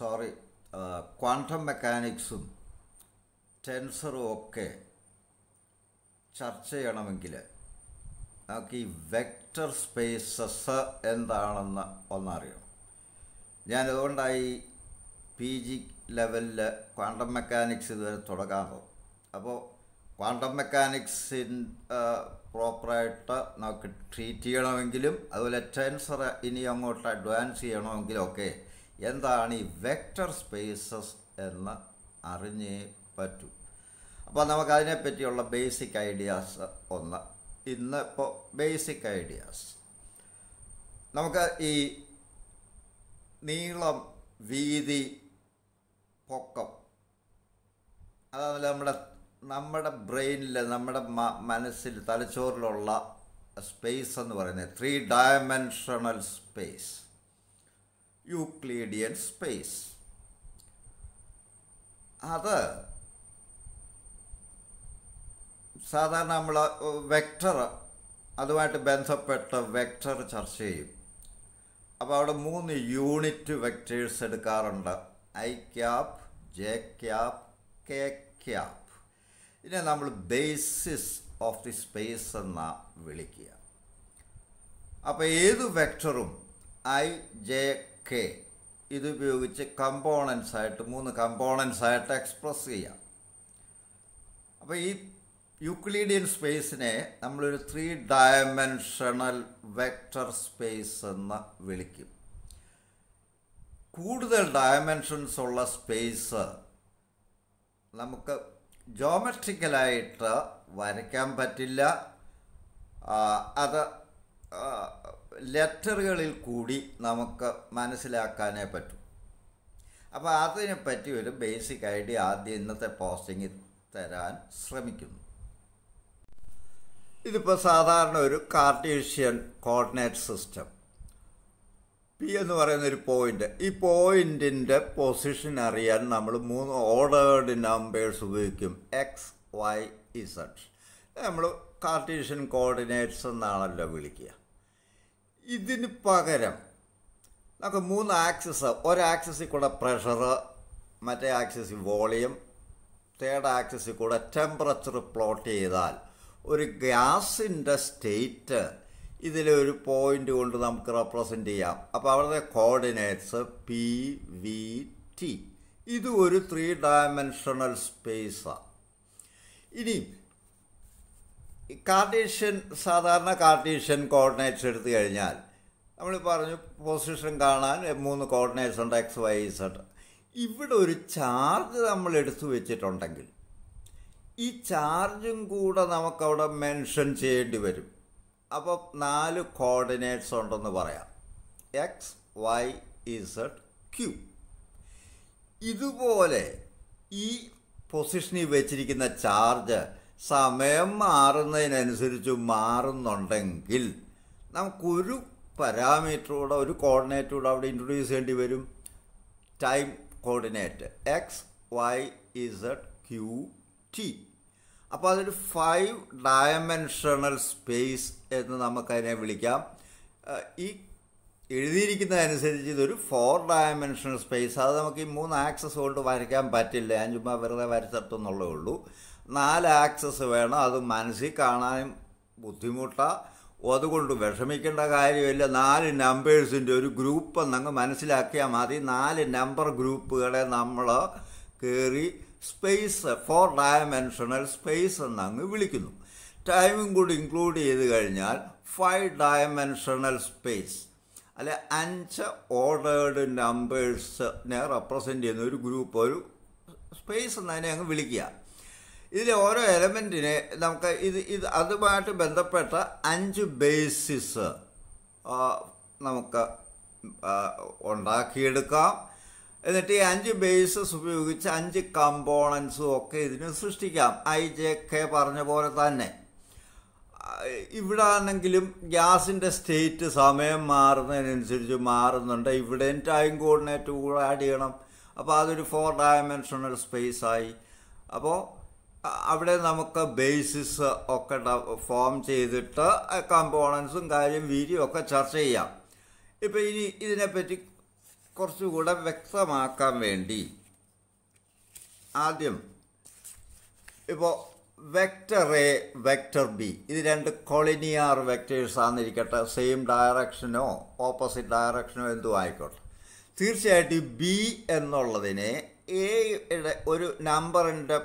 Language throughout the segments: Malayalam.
സോറി ക്വാണ്ടം മെക്കാനിക്സും ടെൻസറും ഒക്കെ ചർച്ച ചെയ്യണമെങ്കിൽ നമുക്ക് ഈ വെക്റ്റർ സ്പേസസ് എന്താണെന്ന് ഒന്നറിയണം ഞാനതുകൊണ്ടായി പി ജി ലെവലിൽ ക്വാണ്ടം മെക്കാനിക്സ് ഇതുവരെ തുടങ്ങാമോ അപ്പോൾ ക്വാണ്ടം മെക്കാനിക്സിൻ പ്രോപ്പറായിട്ട് നമുക്ക് ട്രീറ്റ് ചെയ്യണമെങ്കിലും അതുപോലെ ടെൻസർ ഇനി അങ്ങോട്ട് അഡ്വാൻസ് ചെയ്യണമെങ്കിലും ഒക്കെ എന്താണ് ഈ വെക്റ്റർ സ്പേസസ് എന്ന് അറിഞ്ഞേ പറ്റൂ അപ്പോൾ നമുക്കതിനെപ്പറ്റിയുള്ള ബേസിക് ഐഡിയാസ് ഒന്ന് ഇന്ന് ഇപ്പോൾ ബേസിക് ഐഡിയാസ് നമുക്ക് ഈ നീളം വീതി പൊക്കം അതായത് നമ്മുടെ നമ്മുടെ ബ്രെയിനിൽ നമ്മുടെ മനസ്സിൽ തലച്ചോറിലുള്ള സ്പേസ് എന്ന് പറയുന്നത് three dimensional space Euclidean space അത് സാധാരണ നമ്മൾ വെക്ടർ അതുമായിട്ട് ബന്ധപ്പെട്ട വെക്ടർ ചർച്ച ചെയ്യും അപ്പോൾ അവിടെ മൂന്ന് യൂണിറ്റ് വെക്ടേഴ്സ് എടുക്കാറുണ്ട് I cap J cap K cap ഇതിനെ നമ്മൾ ബേസിസ് ഓഫ് ദി സ്പേസ് എന്ന വിളിക്കുക അപ്പോൾ ഏത് വെക്ടറും ഐ ജെ കെ ഇതുപയോഗിച്ച് കമ്പോണൻസ് ആയിട്ട് മൂന്ന് കമ്പോണൻസ് ആയിട്ട് എക്സ്പ്രസ് ചെയ്യാം അപ്പോൾ ഈ യുക്ലീഡിയൻ സ്പേസിനെ നമ്മളൊരു ത്രീ ഡയമെൻഷണൽ വെക്റ്റർ സ്പേസ് എന്ന് വിളിക്കും കൂടുതൽ ഡയമെൻഷൻസ് ഉള്ള സ്പേസ് നമുക്ക് ജോമെട്രിക്കലായിട്ട് വരയ്ക്കാൻ പറ്റില്ല അത് ലെറ്ററുകളിൽ കൂടി നമുക്ക് മനസ്സിലാക്കാനേ പറ്റും അപ്പോൾ പറ്റി ഒരു ബേസിക് ഐഡിയ ആദ്യം ഇന്നത്തെ പോസ്റ്റിംഗിൽ തരാൻ ശ്രമിക്കുന്നു ഇതിപ്പോൾ സാധാരണ ഒരു കാർട്ടീഷ്യൻ കോർഡിനേറ്റ് സിസ്റ്റം പി എന്ന് പറയുന്ന ഒരു പോയിൻ്റ് ഈ പോയിൻറ്റിൻ്റെ പൊസിഷൻ അറിയാൻ നമ്മൾ മൂന്ന് ഓർഡേഡ് നമ്പേഴ്സ് ഉപയോഗിക്കും എക്സ് വൈ ഇസഡ് നമ്മൾ കാർട്ടീഷ്യൻ കോർഡിനേറ്റ്സ് എന്നാണല്ലോ വിളിക്കുക ഇതിന് പകരം നമുക്ക് മൂന്ന് ആക്സസ് ഒരു കൂടെ പ്രഷർ മറ്റേ ആക്സസിൽ വോളിയം തേർഡ് ആക്സസിൽ കൂടെ ടെമ്പറേച്ചർ പ്ലോട്ട് ചെയ്താൽ ഒരു ഗ്യാസിൻ്റെ സ്റ്റേറ്റ് ഇതിലൊരു പോയിൻ്റ് കൊണ്ട് നമുക്ക് റെപ്രസെൻ്റ് ചെയ്യാം അപ്പോൾ അവരുടെ കോർഡിനേറ്റ്സ് പി വി ടി ഇത് ഒരു ത്രീ ഡയമെൻഷണൽ സ്പേസാണ് ഇനി കാർട്ടീഷ്യൻ സാധാരണ കാർട്ടീഷ്യൻ കോർഡിനേറ്റ്സ് എടുത്തു കഴിഞ്ഞാൽ നമ്മൾ പറഞ്ഞു പൊസിഷൻ കാണാൻ മൂന്ന് കോർഡിനേറ്റ്സ് ഉണ്ട് എക്സ് വൈ സെഡ് ഇവിടെ ഒരു ചാർജ് നമ്മൾ എടുത്തു വെച്ചിട്ടുണ്ടെങ്കിൽ ഈ ചാർജും കൂടെ നമുക്കവിടെ മെൻഷൻ ചെയ്യേണ്ടി വരും അപ്പോൾ നാല് കോർഡിനേറ്റ്സ് ഉണ്ടെന്ന് പറയാം എക്സ് വൈ ഇസഡ് ക്യൂ ഇതുപോലെ ഈ പൊസിഷനിൽ വെച്ചിരിക്കുന്ന ചാർജ് സമയം മാറുന്നതിനനുസരിച്ച് മാറുന്നുണ്ടെങ്കിൽ നമുക്കൊരു പാരാമീറ്ററൂടെ ഒരു കോർഡിനേറ്റൂടെ അവിടെ ഇൻട്രൊഡ്യൂസ് ചെയ്യേണ്ടി വരും time coordinate X Y Z Q T അപ്പോൾ അതൊരു ഫൈവ് ഡയമെൻഷണൽ സ്പേസ് എന്ന് നമുക്കതിനെ വിളിക്കാം ഈ എഴുതിയിരിക്കുന്നതനുസരിച്ച് ഇതൊരു ഫോർ ഡയമെൻഷണൽ സ്പേസ് അത് നമുക്ക് ഈ മൂന്ന് ആക്സസ് കൊണ്ട് വരയ്ക്കാൻ പറ്റില്ല ഞാൻ ചുമ്മാ വെറുതെ വരച്ചിട്ടെന്നുള്ളേ ഉള്ളൂ നാല് ആക്സസ് വേണം അത് മനസ്സിൽ കാണാനും ബുദ്ധിമുട്ടാണ് അതുകൊണ്ട് വിഷമിക്കേണ്ട കാര്യമില്ല നാല് നമ്പേഴ്സിൻ്റെ ഒരു ഗ്രൂപ്പ് എന്നങ്ങ് മനസ്സിലാക്കിയാൽ മതി നാല് നമ്പർ ഗ്രൂപ്പുകളെ നമ്മൾ കയറി സ്പേസ് ഫോർ ഡയമെൻഷണൽ സ്പേസ് എന്നങ്ങ് വിളിക്കുന്നു ടൈമും കൂടി ഇൻക്ലൂഡ് ചെയ്ത് കഴിഞ്ഞാൽ ഫൈവ് ഡയമെൻഷണൽ സ്പേസ് അല്ലെ അഞ്ച് ഓർഡേഡ് നമ്പേഴ്സിനെ റെപ്രസെൻ്റ് ചെയ്യുന്ന ഒരു ഗ്രൂപ്പ് ഒരു സ്പേസ് എന്നതിനെ അങ്ങ് വിളിക്കുക ഇതിലെ ഓരോ എലമെൻറ്റിനെ നമുക്ക് ഇത് ഇത് അതുമായിട്ട് ബന്ധപ്പെട്ട അഞ്ച് ബേസിസ് നമുക്ക് ഉണ്ടാക്കിയെടുക്കാം എന്നിട്ട് ഈ അഞ്ച് ബേസസ് ഉപയോഗിച്ച് അഞ്ച് കമ്പോണൻസും ഒക്കെ ഇതിന് സൃഷ്ടിക്കാം ഐ ജെ കെ പറഞ്ഞ പോലെ തന്നെ ഇവിടെ ആണെങ്കിലും ഗ്യാസിൻ്റെ സ്റ്റേറ്റ് സമയം മാറുന്നതിനനുസരിച്ച് മാറുന്നുണ്ട് ഇവിടെ ടൈം കോർഡിനേറ്റ് കൂടെ ആഡ് ചെയ്യണം അപ്പോൾ അതൊരു ഫോർ ഡയമെൻഷണൽ ആയി അപ്പോൾ അവിടെ നമുക്ക് ബേസിസ് ഒക്കെ ഫോം ചെയ്തിട്ട് കമ്പോണൻസും കാര്യം വീര്യം ഒക്കെ ചർച്ച ചെയ്യാം ഇപ്പം ഇനി ഇതിനെപ്പറ്റി കുറച്ചുകൂടെ വ്യക്തമാക്കാൻ വേണ്ടി ആദ്യം ഇപ്പോൾ വെക്ടർ എ വെക്ടർ ബി ഇത് രണ്ട് കൊളിനിയാർ വെക്ടേഴ്സ് ആണെന്നിരിക്കട്ടെ സെയിം ഡയറക്ഷനോ ഓപ്പോസിറ്റ് ഡയറക്ഷനോ എന്തോ ആയിക്കോട്ടെ തീർച്ചയായിട്ടും ബി എന്നുള്ളതിനെ എയുടെ ഒരു നമ്പറിൻ്റെ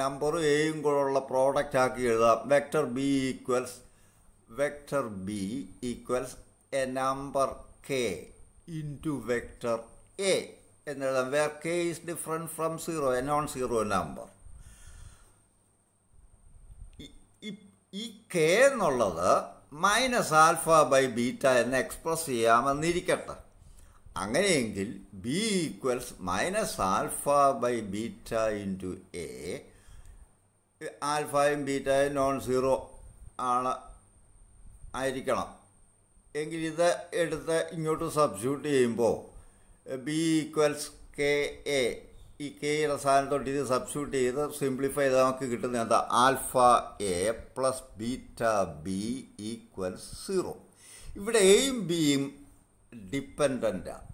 നമ്പർ എയും കൂടെയുള്ള പ്രോഡക്റ്റ് ആക്കി എഴുതാം vector B equals vector B equals A number K to vector A എന്നെഴുതാം where K is different from zero A non zero number ഈ കെ എന്നുള്ളത് മൈനസ് ആൽഫ ബൈ ബീറ്റ എന്ന് എക്സ്പ്രസ് ചെയ്യാമെന്നിരിക്കട്ടെ അങ്ങനെയെങ്കിൽ B equals minus alpha by beta into A ആൽഫയും ബീറ്റയും നോൺ സീറോ ആണ് ആയിരിക്കണം എങ്കിൽ ഇത് എടുത്ത് ഇങ്ങോട്ട് സബ്സ്റ്റിറ്റ്യൂട്ട് ചെയ്യുമ്പോൾ ബി ഈക്വൽസ് കെ എ ഈ യുടെ സാധനം തൊട്ട് ഇത് സബ്സ്റ്റിറ്റ്യൂട്ട് ചെയ്ത് സിംപ്ലിഫൈ ചെയ്ത് നമുക്ക് കിട്ടുന്ന എന്താ alpha A plus beta B equals zero ഇവിടെ എയും ബിയും ഡിപ്പെൻഡൻ്റാണ്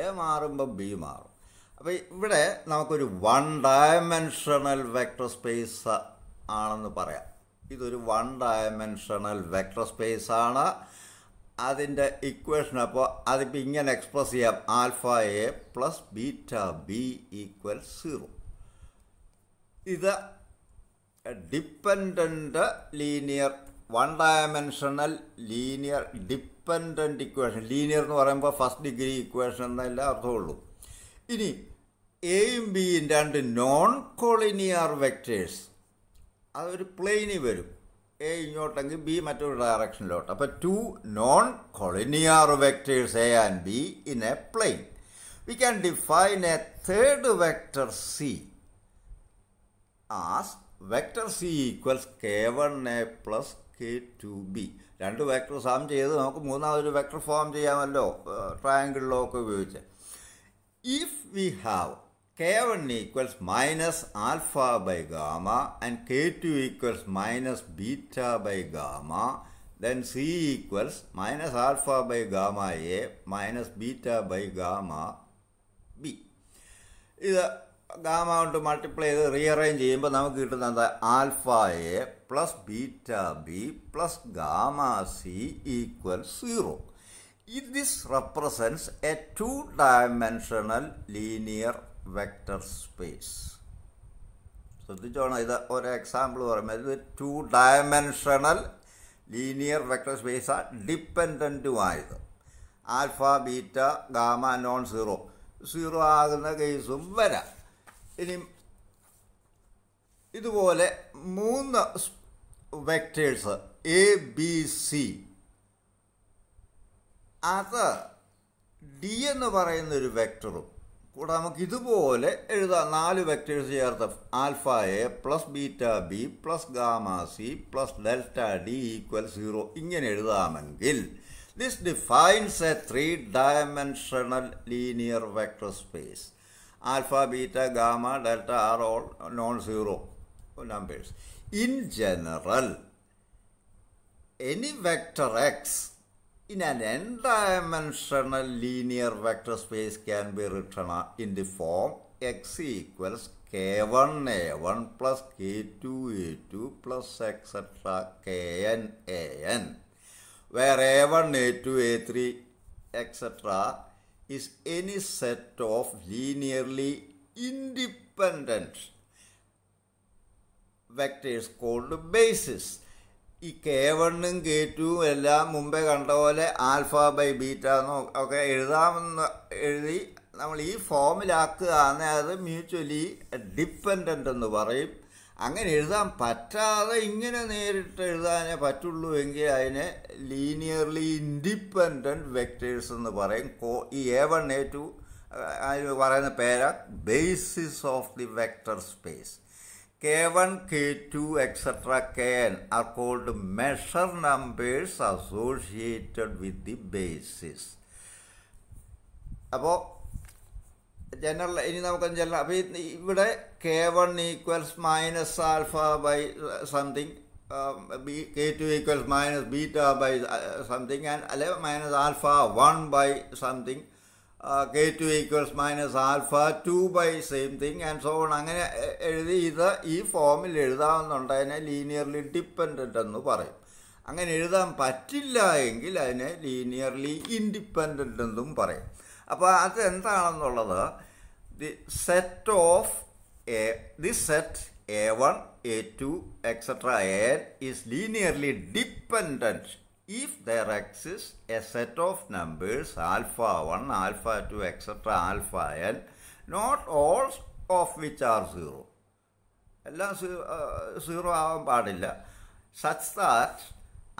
എ മാറുമ്പോൾ ബി മാറും അപ്പോൾ ഇവിടെ നമുക്കൊരു വൺ ഡയമെൻഷണൽ വെക്ടർ സ്പേസ് ആണെന്ന് പറയാം ഇതൊരു വൺ ഡയമെൻഷണൽ വെക്ടർ സ്പേസ് ആണ് അതിൻ്റെ ഇക്വേഷൻ അപ്പോൾ അതിപ്പോൾ ഇങ്ങനെ എക്സ്പ്രസ് ചെയ്യാം alpha A plus beta B equal zero ഇത് dependent linear one dimensional linear dependent equation linear എന്ന് പറയുമ്പോൾ ഫസ്റ്റ് ഡിഗ്രി ഇക്വേഷൻ എന്നല്ല അർത്ഥമുള്ളൂ ഇനി എയും ബിയും രണ്ട് നോൺ കോളിനിയർ വെക്റ്റേഴ്സ് അതൊരു പ്ലെയിനിൽ വരും എ ഇങ്ങോട്ടെങ്കിൽ ബി മറ്റൊരു ഡയറക്ഷനിലോട്ട് അപ്പോൾ two non collinear vectors A and B in a plane we can define a third vector C as vector C equals K one A plus K two B രണ്ട് വെക്ടർ സാം ചെയ്ത് നമുക്ക് മൂന്നാമതൊരു വെക്ടർ ഫോം ചെയ്യാമല്ലോ ട്രയാങ്കിളിലോ ഒക്കെ ഉപയോഗിച്ച് if we have K1 equals minus alpha by gamma and K2 equals minus beta by gamma then C equals minus alpha by gamma A minus beta by gamma B. ഇത് ഗാമ കൊണ്ട് മൾട്ടിപ്ലൈ ചെയ്ത് റീഅറേഞ്ച് ചെയ്യുമ്പോൾ നമുക്ക് alpha A plus beta B plus gamma C equals zero. If this represents a two-dimensional linear vector space ശ്രദ്ധിച്ചോണം ഇത് ഒരു എക്സാമ്പിൾ പറയുമ്പോൾ ഇത് two dimensional linear vector space ഡിപ്പെൻഡൻറ്റുമായത് alpha beta gamma non zero zero ആകുന്ന കേസും വരാം ഇനി ഇതുപോലെ മൂന്ന് വെക്ടേഴ്സ് എ ബി സി അത് ഡി എന്ന് പറയുന്നൊരു വെക്ടറും കൂടെ നമുക്ക് ഇതുപോലെ എഴുതാം നാല് വെക്ടേഴ്സ് ചേർത്ത് alpha A plus beta B plus gamma C plus delta D equal zero ഇങ്ങനെ എഴുതാമെങ്കിൽ this defines a three dimensional linear vector space alpha beta gamma delta are all non zero numbers in general any vector X In an n-dimensional linear vector space can be written in the form x equals k1 a1 plus k2 a2 plus etc kn an where a1 a2 a3 etc is any set of linearly independent vectors called basis ഈ കെ വണ്ണും കെ ടുവും എല്ലാം മുമ്പേ കണ്ട പോലെ ആൽഫ ബൈ ബീറ്റ ഒക്കെ എഴുതാമെന്ന് എഴുതി നമ്മൾ ഈ ഫോമിലാക്കുകയാണെങ്കിൽ അത് മ്യൂച്വലി ഡിപ്പെൻഡൻ്റ് എന്ന് പറയും അങ്ങനെ എഴുതാൻ പറ്റാതെ ഇങ്ങനെ നേരിട്ട് എഴുതാനേ പറ്റുള്ളൂ എങ്കിൽ അതിനെ ലീനിയർലി ഇൻഡിപെൻഡൻറ്റ് വെക്ടേഴ്സ് എന്ന് പറയും കോ ഈ എ വൺ എ ടു അതിന് പറയുന്ന പേരാ basis of the vector space K1, K2, etc. Kn are called measure numbers associated with the basis. അപ്പോൾ ജനറൽ ഇനി നമുക്ക് ജനറൽ അപ്പോൾ ഇവിടെ K one equals minus alpha by something B K two equals minus beta by something and അല്ലെ minus alpha one by something K two equals minus alpha two by same thing and so on അങ്ങനെ എഴുതി ഇത് ഈ ഫോമിൽ എഴുതാമെന്നുണ്ടതിനെ ലീനിയർലി ഡിപ്പെൻഡൻ്റ് എന്ന് പറയും അങ്ങനെ എഴുതാൻ പറ്റില്ല എങ്കിൽ അതിനെ ലീനിയർലി ഇൻഡിപ്പെൻഡൻ്റ് എന്നും പറയും അപ്പോൾ അത് എന്താണെന്നുള്ളത് the set of A the set A one A two etcetera A is linearly dependent if there exists a set of numbers alpha 1, alpha 2, etc., alpha n, not all of which are 0. എല്ലാം സീറോ ആവാൻ പാടില്ല such that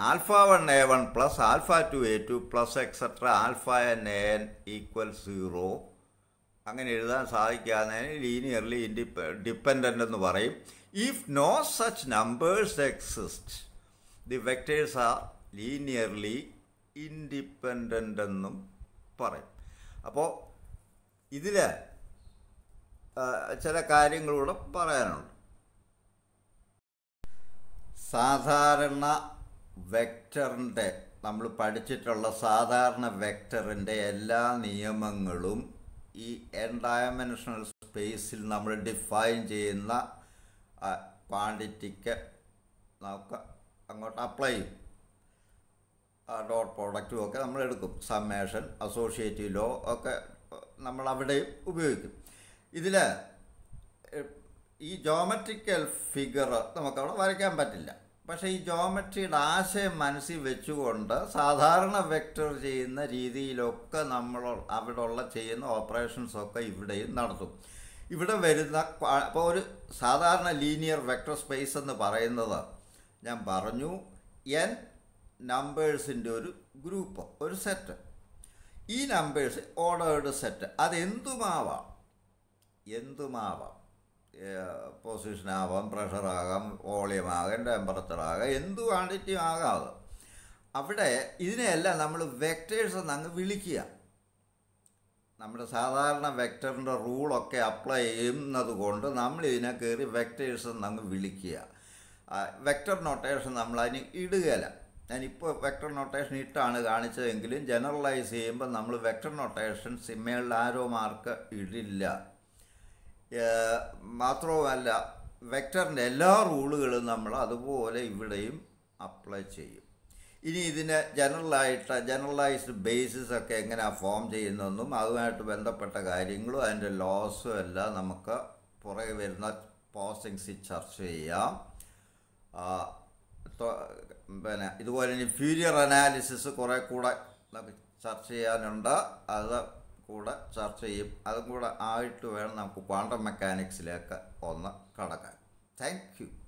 alpha one A one plus alpha two A two plus etcetera alpha N A N equal zero അങ്ങനെ എഴുതാൻ സാധിക്കാതെ ലീനിയർലി ഇൻഡിപെ ഡിപ്പെൻഡൻ്റ് എന്ന് പറയും if no such numbers exist the vectors are linearly independent എന്നും പറയും അപ്പോൾ ഇതിൽ ചില കാര്യങ്ങളൂടെ പറയാനുണ്ട് സാധാരണ വെക്ടറിൻ്റെ നമ്മൾ പഠിച്ചിട്ടുള്ള സാധാരണ വെക്ടറിൻ്റെ എല്ലാ നിയമങ്ങളും ഈ എൻ ഡയമെൻഷണൽ സ്പേസിൽ നമ്മൾ ഡിഫൈൻ ചെയ്യുന്ന ക്വാണ്ടിറ്റിക്ക് നമുക്ക് അങ്ങോട്ട് അപ്ലൈ ചെയ്യും ഡോട്ട് പ്രോഡക്റ്റും ഒക്കെ നമ്മൾ എടുക്കും സമ്മേഷൻ അസോസിയേറ്റീവ് ലോ ഒക്കെ നമ്മൾ അവിടെയും ഉപയോഗിക്കും ഇതിൽ ഈ ജോമെട്രിക്കൽ ഫിഗർ നമുക്കവിടെ വരയ്ക്കാൻ പറ്റില്ല പക്ഷേ ഈ ജോമെട്രിയുടെ ആശയം മനസ്സിൽ വെച്ചുകൊണ്ട് സാധാരണ വെക്റ്റർ ചെയ്യുന്ന രീതിയിലൊക്കെ നമ്മൾ അവിടെയുള്ള ചെയ്യുന്ന ഓപ്പറേഷൻസൊക്കെ ഇവിടെയും നടത്തും ഇവിടെ വരുന്ന ഇപ്പോൾ ഒരു സാധാരണ ലീനിയർ വെക്റ്റർ സ്പേസ് എന്ന് പറയുന്നത് ഞാൻ പറഞ്ഞു എൻ നമ്പേഴ്സിൻ്റെ ഒരു ഗ്രൂപ്പ് ഒരു സെറ്റ് ഈ നമ്പേഴ്സ് ഓർഡേഡ് സെറ്റ് അതെന്തുമാവാം എന്തുമാവാം പൊസിഷനാവാം പ്രഷറാകാം വോളിയമാകാം ടെമ്പറേച്ചറാകാം എന്തു ക്വാണ്ടിറ്റി ആകാതെ അവിടെ ഇതിനെയെല്ലാം നമ്മൾ വെക്റ്റേഴ്സ് അങ്ങ് വിളിക്കുക നമ്മുടെ സാധാരണ വെക്ടറിൻ്റെ റൂളൊക്കെ അപ്ലൈ ചെയ്യുന്നത് കൊണ്ട് നമ്മൾ ഇതിനെ കയറി വെക്റ്റേഴ്സ് അങ്ങ് വിളിക്കുക വെക്ടർ നൊട്ടേഷൻ നമ്മളതിന് ഇടുകയില്ല ഞാനിപ്പോൾ വെക്ടർ നൊട്ടേഷൻ ഇട്ടാണ് കാണിച്ചതെങ്കിലും ജനറലൈസ് ചെയ്യുമ്പോൾ നമ്മൾ വെക്ടർ നൊട്ടേഷൻ സിമ്മേളിൽ ആരോ മാർക്ക് ഇടില്ല മാത്രവുമല്ല വെക്ടറിൻ്റെ എല്ലാ റൂളുകളും നമ്മൾ അതുപോലെ ഇവിടെയും അപ്ലൈ ചെയ്യും ഇനി ഇതിന് ജനറലായിട്ട് ജനറലൈസ്ഡ് ബേസിസ് ഒക്കെ എങ്ങനെയാണ് ഫോം ചെയ്യുന്നതെന്നും അതുമായിട്ട് ബന്ധപ്പെട്ട കാര്യങ്ങളും അതിൻ്റെ ലോസും എല്ലാം നമുക്ക് പുറകെ വരുന്ന പോസ്റ്റിങ്സിൽ ചർച്ച ചെയ്യാം പിന്നെ ഇതുപോലെ ഇനി ഫ്യൂരിയർ അനാലിസിസ് കുറേ കൂടെ ചർച്ച ചെയ്യാനുണ്ട് അത് കൂടെ ചർച്ച ചെയ്യും അതും കൂടെ ആയിട്ട് വേണം നമുക്ക് ക്വാണ്ടം മെക്കാനിക്സിലേക്ക് ഒന്ന് കടക്കാൻ താങ്ക് യു